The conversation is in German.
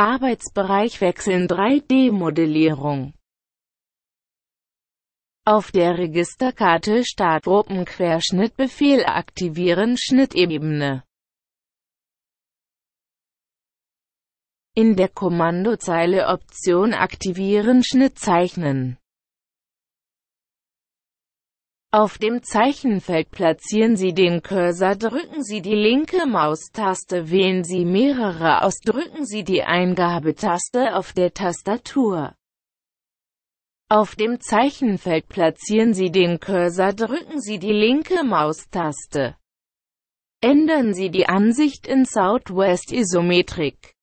Arbeitsbereich wechseln 3D-Modellierung. Auf der Registerkarte Startgruppenquerschnittbefehl Gruppenquerschnitt Befehl aktivieren Schnittebene. In der Kommandozeile Option aktivieren Schnitt zeichnen. Auf dem Zeichenfeld platzieren Sie den Cursor, drücken Sie die linke Maustaste, wählen Sie mehrere aus, drücken Sie die Eingabetaste auf der Tastatur. Auf dem Zeichenfeld platzieren Sie den Cursor, drücken Sie die linke Maustaste. Ändern Sie die Ansicht in Southwest Isometric.